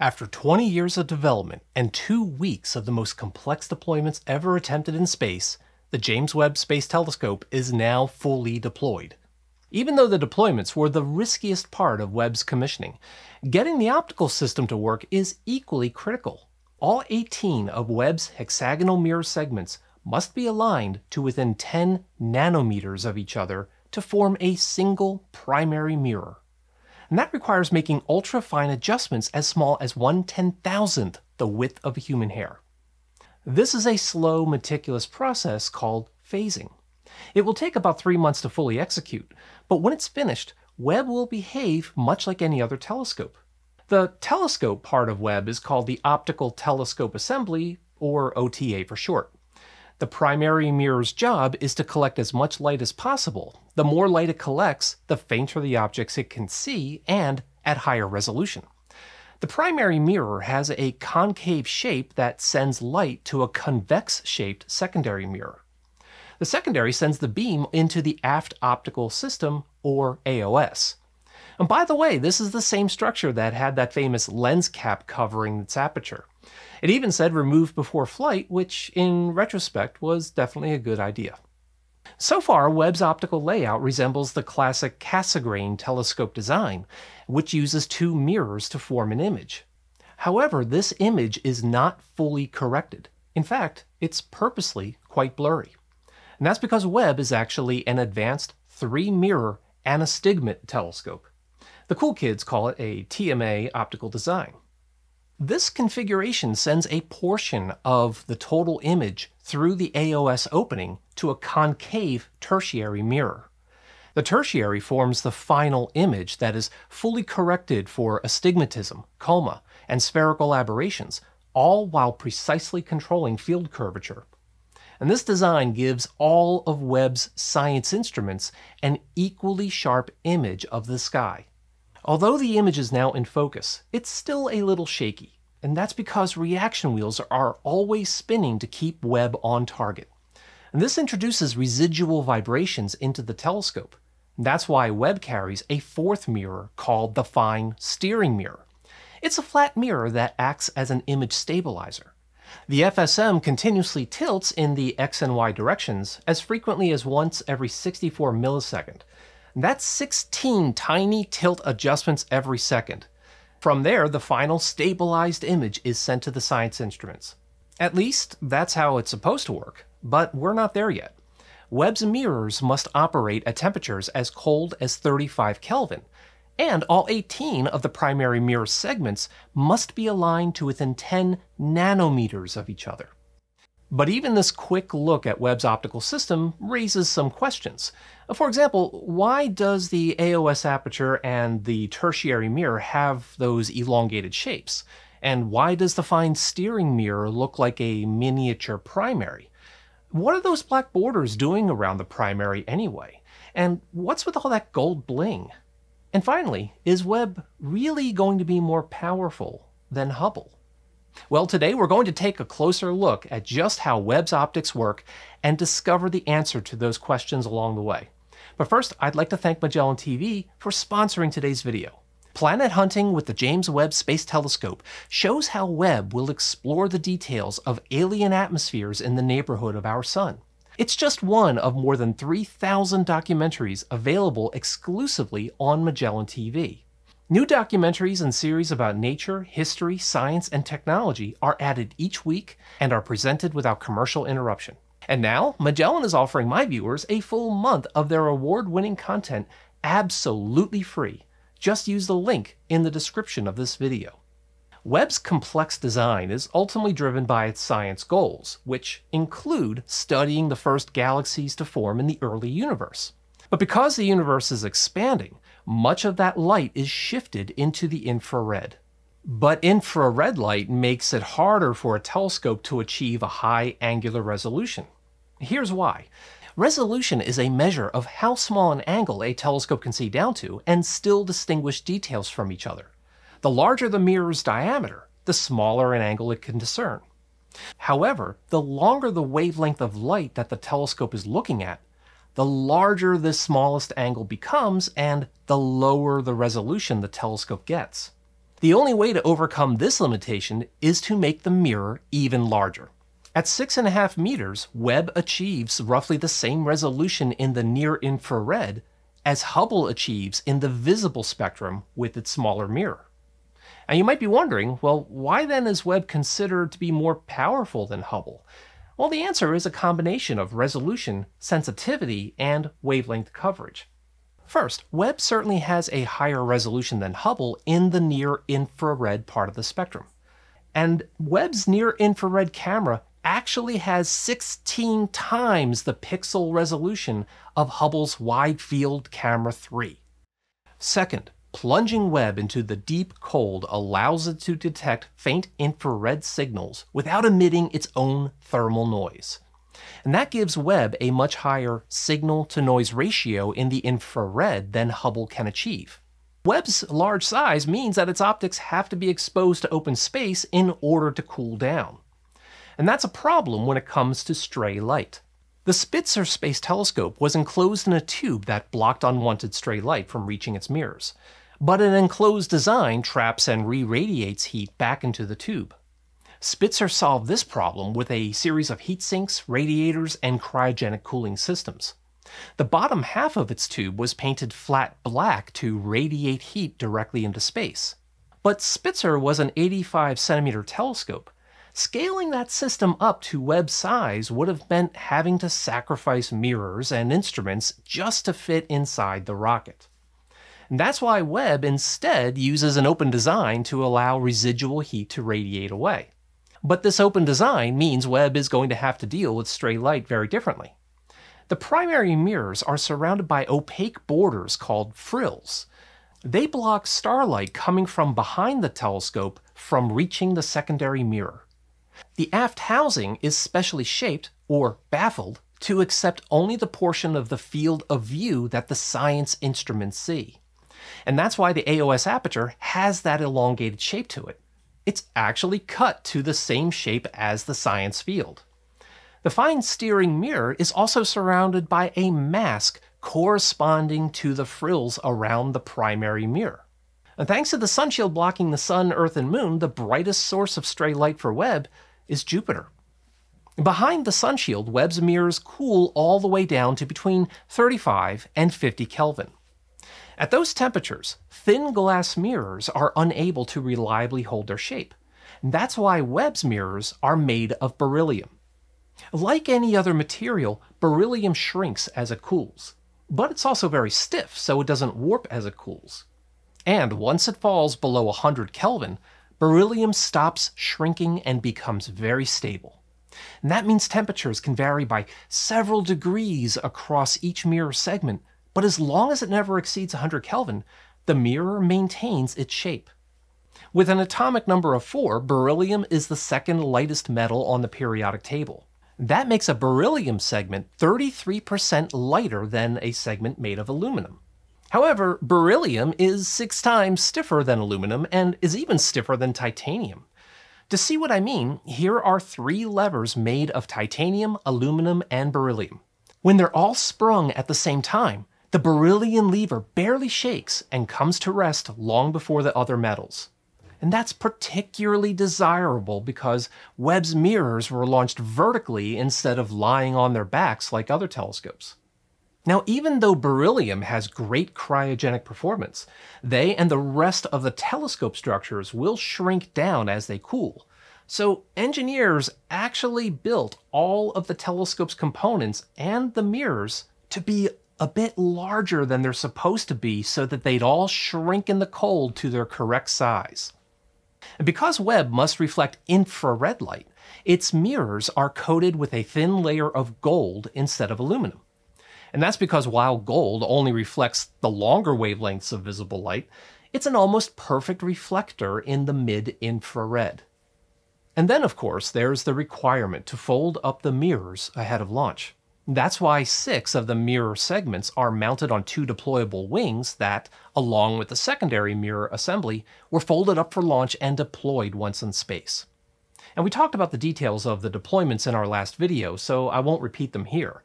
After 20 years of development and two weeks of the most complex deployments ever attempted in space, the James Webb Space Telescope is now fully deployed. Even though the deployments were the riskiest part of Webb's commissioning, getting the optical system to work is equally critical. All 18 of Webb's hexagonal mirror segments must be aligned to within 10 nanometers of each other to form a single primary mirror and that requires making ultra-fine adjustments as small as 1 10,000th the width of a human hair. This is a slow, meticulous process called phasing. It will take about three months to fully execute, but when it's finished, Webb will behave much like any other telescope. The telescope part of Webb is called the Optical Telescope Assembly, or OTA for short. The primary mirror's job is to collect as much light as possible, the more light it collects, the fainter the objects it can see and at higher resolution. The primary mirror has a concave shape that sends light to a convex shaped secondary mirror. The secondary sends the beam into the aft optical system, or AOS. And by the way, this is the same structure that had that famous lens cap covering its aperture. It even said remove before flight, which in retrospect was definitely a good idea. So far, Webb's optical layout resembles the classic Cassegrain telescope design, which uses two mirrors to form an image. However, this image is not fully corrected. In fact, it's purposely quite blurry. And that's because Webb is actually an advanced three-mirror anastigmat telescope. The cool kids call it a TMA optical design. This configuration sends a portion of the total image through the AOS opening to a concave tertiary mirror. The tertiary forms the final image that is fully corrected for astigmatism, coma, and spherical aberrations, all while precisely controlling field curvature. And this design gives all of Webb's science instruments an equally sharp image of the sky. Although the image is now in focus, it's still a little shaky, and that's because reaction wheels are always spinning to keep Webb on target. And this introduces residual vibrations into the telescope. That's why Webb carries a fourth mirror called the fine steering mirror. It's a flat mirror that acts as an image stabilizer. The FSM continuously tilts in the x and y directions as frequently as once every 64 milliseconds. That's 16 tiny tilt adjustments every second. From there, the final stabilized image is sent to the science instruments. At least, that's how it's supposed to work, but we're not there yet. Webb's mirrors must operate at temperatures as cold as 35 Kelvin, and all 18 of the primary mirror segments must be aligned to within 10 nanometers of each other. But even this quick look at Webb's optical system raises some questions. For example, why does the AOS aperture and the tertiary mirror have those elongated shapes? And why does the fine steering mirror look like a miniature primary? What are those black borders doing around the primary anyway? And what's with all that gold bling? And finally, is Webb really going to be more powerful than Hubble? Well, today we're going to take a closer look at just how Webb's optics work and discover the answer to those questions along the way. But first, I'd like to thank Magellan TV for sponsoring today's video. Planet Hunting with the James Webb Space Telescope shows how Webb will explore the details of alien atmospheres in the neighborhood of our sun. It's just one of more than 3,000 documentaries available exclusively on Magellan TV. New documentaries and series about nature, history, science, and technology are added each week and are presented without commercial interruption. And now, Magellan is offering my viewers a full month of their award winning content absolutely free. Just use the link in the description of this video. Webb's complex design is ultimately driven by its science goals, which include studying the first galaxies to form in the early universe. But because the universe is expanding, much of that light is shifted into the infrared. But infrared light makes it harder for a telescope to achieve a high angular resolution. Here's why. Resolution is a measure of how small an angle a telescope can see down to and still distinguish details from each other. The larger the mirror's diameter, the smaller an angle it can discern. However, the longer the wavelength of light that the telescope is looking at, the larger this smallest angle becomes and the lower the resolution the telescope gets. The only way to overcome this limitation is to make the mirror even larger. At 6.5 meters, Webb achieves roughly the same resolution in the near infrared as Hubble achieves in the visible spectrum with its smaller mirror. And you might be wondering, well, why then is Webb considered to be more powerful than Hubble? Well, the answer is a combination of resolution, sensitivity, and wavelength coverage. First, Webb certainly has a higher resolution than Hubble in the near infrared part of the spectrum. And Webb's near infrared camera actually has 16 times the pixel resolution of Hubble's Wide Field Camera 3. Second, plunging web into the deep cold allows it to detect faint infrared signals without emitting its own thermal noise. And that gives Webb a much higher signal to noise ratio in the infrared than Hubble can achieve. Webb's large size means that its optics have to be exposed to open space in order to cool down. And that's a problem when it comes to stray light. The Spitzer Space Telescope was enclosed in a tube that blocked unwanted stray light from reaching its mirrors but an enclosed design traps and re-radiates heat back into the tube. Spitzer solved this problem with a series of heat sinks, radiators, and cryogenic cooling systems. The bottom half of its tube was painted flat black to radiate heat directly into space. But Spitzer was an 85 centimeter telescope. Scaling that system up to Webb size would have meant having to sacrifice mirrors and instruments just to fit inside the rocket. And that's why Webb instead uses an open design to allow residual heat to radiate away. But this open design means Webb is going to have to deal with stray light very differently. The primary mirrors are surrounded by opaque borders called frills. They block starlight coming from behind the telescope from reaching the secondary mirror. The aft housing is specially shaped, or baffled, to accept only the portion of the field of view that the science instruments see. And that's why the AOS aperture has that elongated shape to it. It's actually cut to the same shape as the science field. The fine steering mirror is also surrounded by a mask corresponding to the frills around the primary mirror. And thanks to the sunshield blocking the sun, earth, and moon, the brightest source of stray light for Webb is Jupiter. Behind the sunshield, Webb's mirrors cool all the way down to between 35 and 50 Kelvin. At those temperatures, thin glass mirrors are unable to reliably hold their shape. And that's why Webb's mirrors are made of beryllium. Like any other material, beryllium shrinks as it cools, but it's also very stiff so it doesn't warp as it cools. And once it falls below 100 Kelvin, beryllium stops shrinking and becomes very stable. And that means temperatures can vary by several degrees across each mirror segment but as long as it never exceeds 100 Kelvin, the mirror maintains its shape. With an atomic number of 4, beryllium is the second lightest metal on the periodic table. That makes a beryllium segment 33% lighter than a segment made of aluminum. However, beryllium is six times stiffer than aluminum and is even stiffer than titanium. To see what I mean, here are three levers made of titanium, aluminum, and beryllium. When they're all sprung at the same time, the beryllium lever barely shakes and comes to rest long before the other metals. And that's particularly desirable because Webb's mirrors were launched vertically instead of lying on their backs like other telescopes. Now, even though beryllium has great cryogenic performance, they and the rest of the telescope structures will shrink down as they cool. So engineers actually built all of the telescope's components and the mirrors to be a bit larger than they're supposed to be so that they'd all shrink in the cold to their correct size. And because Webb must reflect infrared light, its mirrors are coated with a thin layer of gold instead of aluminum. And that's because while gold only reflects the longer wavelengths of visible light, it's an almost perfect reflector in the mid-infrared. And then, of course, there's the requirement to fold up the mirrors ahead of launch. That's why six of the mirror segments are mounted on two deployable wings that, along with the secondary mirror assembly, were folded up for launch and deployed once in space. And we talked about the details of the deployments in our last video, so I won't repeat them here.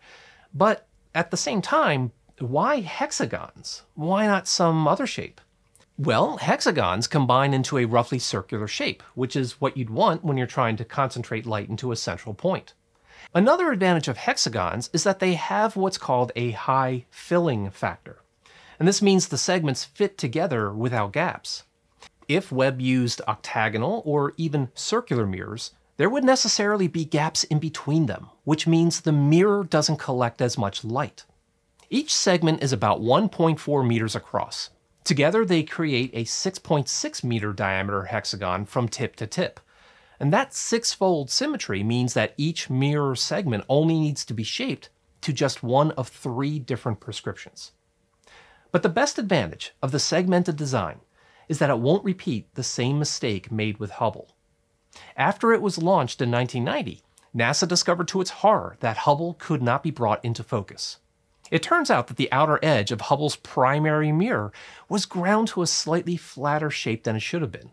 But at the same time, why hexagons? Why not some other shape? Well, hexagons combine into a roughly circular shape, which is what you'd want when you're trying to concentrate light into a central point. Another advantage of hexagons is that they have what's called a high filling factor. And this means the segments fit together without gaps. If Webb used octagonal or even circular mirrors, there would necessarily be gaps in between them, which means the mirror doesn't collect as much light. Each segment is about 1.4 meters across. Together they create a 6.6 meter diameter hexagon from tip to tip, and that six-fold symmetry means that each mirror segment only needs to be shaped to just one of three different prescriptions. But the best advantage of the segmented design is that it won't repeat the same mistake made with Hubble. After it was launched in 1990, NASA discovered to its horror that Hubble could not be brought into focus. It turns out that the outer edge of Hubble's primary mirror was ground to a slightly flatter shape than it should have been.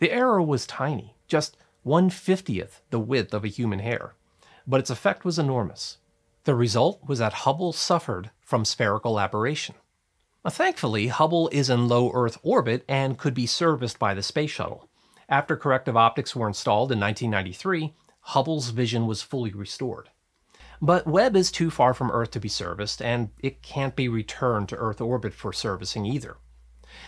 The error was tiny, just 150th the width of a human hair, but its effect was enormous. The result was that Hubble suffered from spherical aberration. Now, thankfully, Hubble is in low Earth orbit and could be serviced by the space shuttle. After corrective optics were installed in 1993, Hubble's vision was fully restored. But Webb is too far from Earth to be serviced, and it can't be returned to Earth orbit for servicing either.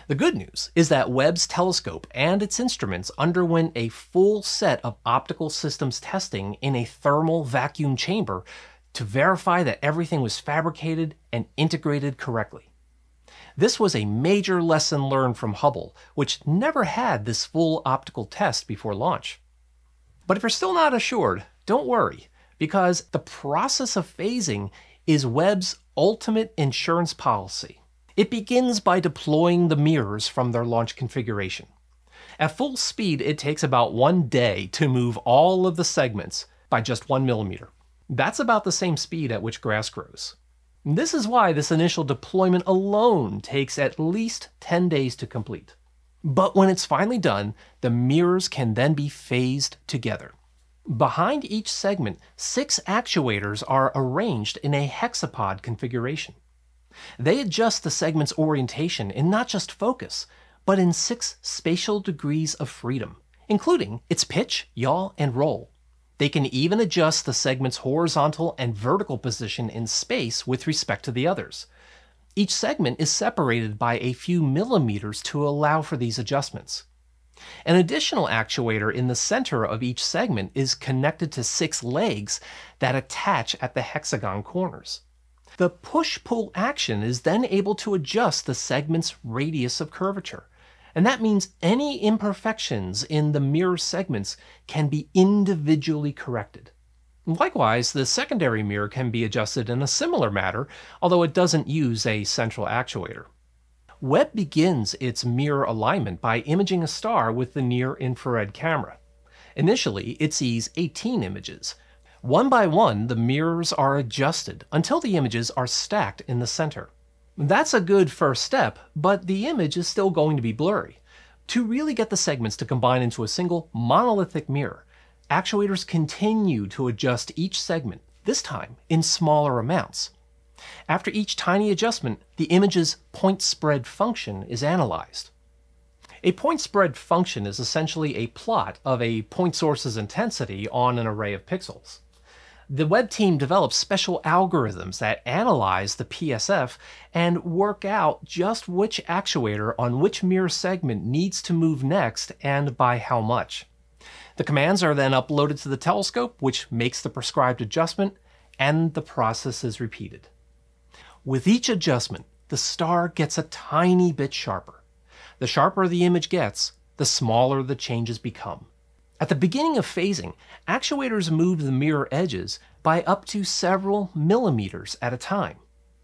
The good news is that Webb's telescope and its instruments underwent a full set of optical systems testing in a thermal vacuum chamber to verify that everything was fabricated and integrated correctly. This was a major lesson learned from Hubble, which never had this full optical test before launch. But if you're still not assured, don't worry, because the process of phasing is Webb's ultimate insurance policy. It begins by deploying the mirrors from their launch configuration. At full speed, it takes about one day to move all of the segments by just one millimeter. That's about the same speed at which grass grows. This is why this initial deployment alone takes at least 10 days to complete. But when it's finally done, the mirrors can then be phased together. Behind each segment, six actuators are arranged in a hexapod configuration. They adjust the segment's orientation in not just focus, but in six spatial degrees of freedom, including its pitch, yaw, and roll. They can even adjust the segment's horizontal and vertical position in space with respect to the others. Each segment is separated by a few millimeters to allow for these adjustments. An additional actuator in the center of each segment is connected to six legs that attach at the hexagon corners. The push-pull action is then able to adjust the segment's radius of curvature. And that means any imperfections in the mirror segments can be individually corrected. Likewise, the secondary mirror can be adjusted in a similar manner, although it doesn't use a central actuator. Webb begins its mirror alignment by imaging a star with the near-infrared camera. Initially, it sees 18 images, one by one, the mirrors are adjusted until the images are stacked in the center. That's a good first step, but the image is still going to be blurry. To really get the segments to combine into a single monolithic mirror, actuators continue to adjust each segment, this time in smaller amounts. After each tiny adjustment, the image's point spread function is analyzed. A point spread function is essentially a plot of a point source's intensity on an array of pixels the web team develops special algorithms that analyze the PSF and work out just which actuator on which mirror segment needs to move next and by how much. The commands are then uploaded to the telescope, which makes the prescribed adjustment, and the process is repeated. With each adjustment, the star gets a tiny bit sharper. The sharper the image gets, the smaller the changes become. At the beginning of phasing, actuators move the mirror edges by up to several millimeters at a time.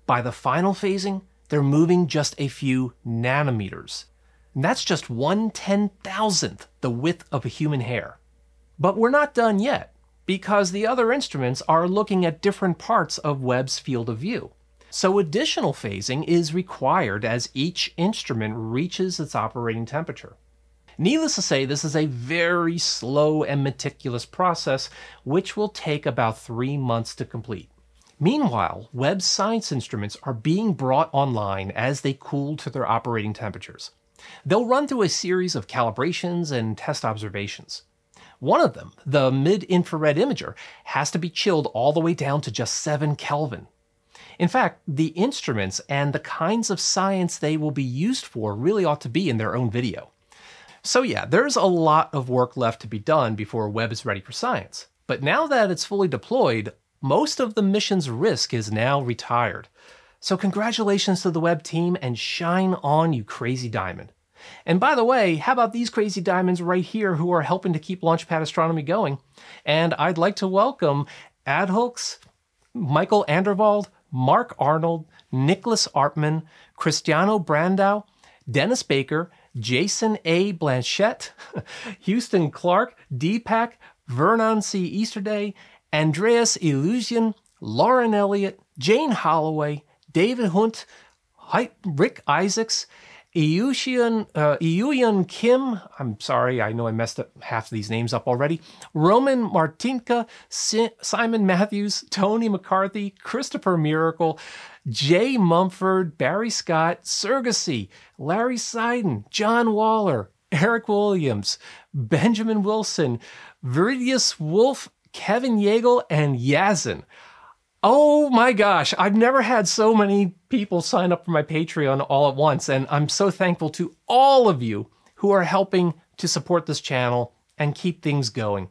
By the final phasing, they're moving just a few nanometers. And that's just one ten thousandth the width of a human hair. But we're not done yet, because the other instruments are looking at different parts of Webb's field of view. So additional phasing is required as each instrument reaches its operating temperature. Needless to say, this is a very slow and meticulous process, which will take about three months to complete. Meanwhile, Webb science instruments are being brought online as they cool to their operating temperatures. They'll run through a series of calibrations and test observations. One of them, the mid-infrared imager, has to be chilled all the way down to just 7 Kelvin. In fact, the instruments and the kinds of science they will be used for really ought to be in their own video. So yeah, there's a lot of work left to be done before Webb is ready for science. But now that it's fully deployed, most of the mission's risk is now retired. So congratulations to the Webb team and shine on, you crazy diamond. And by the way, how about these crazy diamonds right here who are helping to keep Launchpad Astronomy going? And I'd like to welcome Adhooks, Michael Anderwald, Mark Arnold, Nicholas Artman, Cristiano Brandau, Dennis Baker, Jason A. Blanchette, Houston Clark, Deepak, Vernon C. Easterday, Andreas Illusion, Lauren Elliott, Jane Holloway, David Hunt, Rick Isaacs, Iushian, uh, Kim, I'm sorry, I know I messed up half of these names up already, Roman Martinka, si Simon Matthews, Tony McCarthy, Christopher Miracle, Jay Mumford, Barry Scott, Sergasi, Larry Seiden, John Waller, Eric Williams, Benjamin Wilson, Viridius Wolf, Kevin Yeagle, and Yazin. Oh my gosh, I've never had so many people sign up for my Patreon all at once, and I'm so thankful to all of you who are helping to support this channel and keep things going.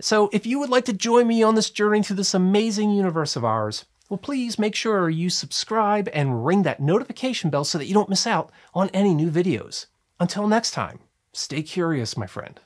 So if you would like to join me on this journey to this amazing universe of ours, well, please make sure you subscribe and ring that notification bell so that you don't miss out on any new videos. Until next time, stay curious, my friend.